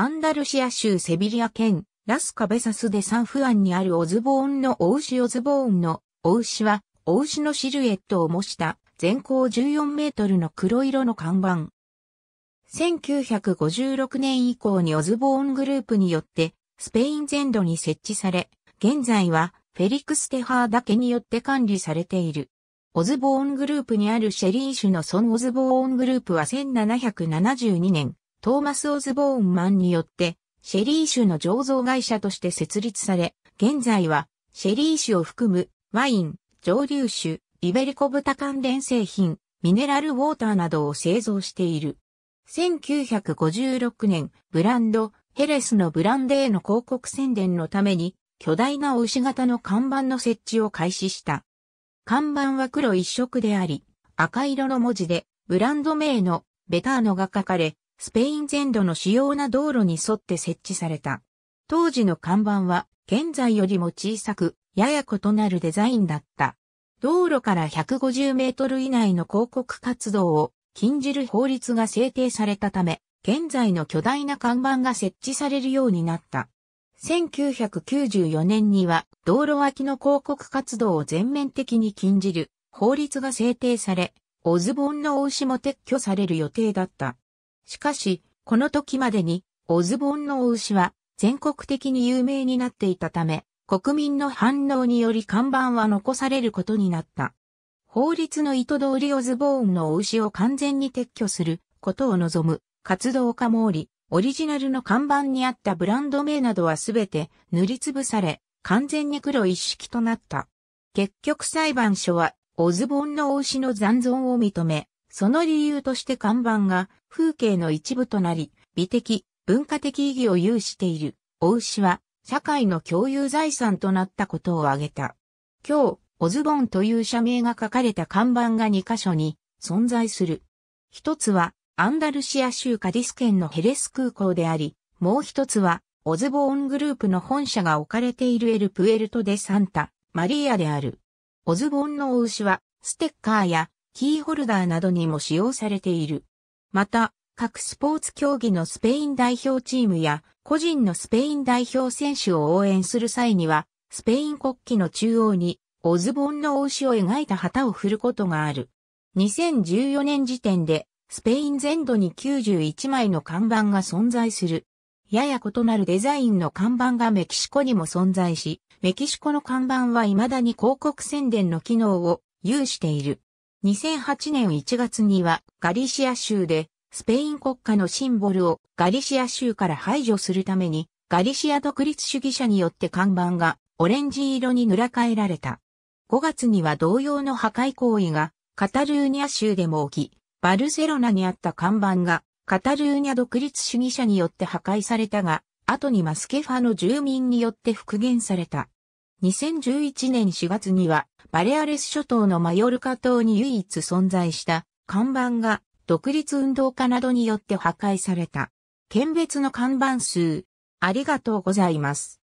アンダルシア州セビリア県、ラスカベサスでサンフアンにあるオズボーンのお牛オズボーンのお牛は、お牛のシルエットを模した全高14メートルの黒色の看板。1956年以降にオズボーングループによってスペイン全土に設置され、現在はフェリクス・テハーだけによって管理されている。オズボーングループにあるシェリー種のソン・オズボーングループは1772年、トーマス・オズボーンマンによって、シェリー酒の醸造会社として設立され、現在は、シェリー酒を含む、ワイン、蒸留酒、イベリコ豚関連製品、ミネラルウォーターなどを製造している。1956年、ブランド、ヘレスのブランデーの広告宣伝のために、巨大な牛型の看板の設置を開始した。看板は黒一色であり、赤色の文字で、ブランド名のベターノが書かれ、スペイン全土の主要な道路に沿って設置された。当時の看板は、現在よりも小さく、やや異なるデザインだった。道路から150メートル以内の広告活動を禁じる法律が制定されたため、現在の巨大な看板が設置されるようになった。1994年には道路脇の広告活動を全面的に禁じる法律が制定され、オズボンの王子も撤去される予定だった。しかし、この時までに、オズボンのお牛は全国的に有名になっていたため、国民の反応により看板は残されることになった。法律の意図通りオズボーンのお牛を完全に撤去することを望む活動家もおり、オリジナルの看板にあったブランド名などはすべて塗りつぶされ、完全に黒一式となった。結局裁判所は、オズボンのお牛の残存を認め、その理由として看板が風景の一部となり、美的、文化的意義を有している、お牛は社会の共有財産となったことを挙げた。今日、オズボンという社名が書かれた看板が2カ所に存在する。一つはアンダルシア州カディス県のヘレス空港であり、もう一つはオズボーングループの本社が置かれているエルプエルトデ・サンタ、マリアである。オズボンのお牛はステッカーやキーホルダーなどにも使用されている。また、各スポーツ競技のスペイン代表チームや個人のスペイン代表選手を応援する際には、スペイン国旗の中央にオズボンの王子を描いた旗を振ることがある。2014年時点でスペイン全土に91枚の看板が存在する。やや異なるデザインの看板がメキシコにも存在し、メキシコの看板は未だに広告宣伝の機能を有している。2008年1月にはガリシア州でスペイン国家のシンボルをガリシア州から排除するためにガリシア独立主義者によって看板がオレンジ色に塗ら替えられた。5月には同様の破壊行為がカタルーニャ州でも起き、バルセロナにあった看板がカタルーニャ独立主義者によって破壊されたが、後にマスケファの住民によって復元された。2011年4月には、バレアレス諸島のマヨルカ島に唯一存在した看板が独立運動家などによって破壊された。県別の看板数。ありがとうございます。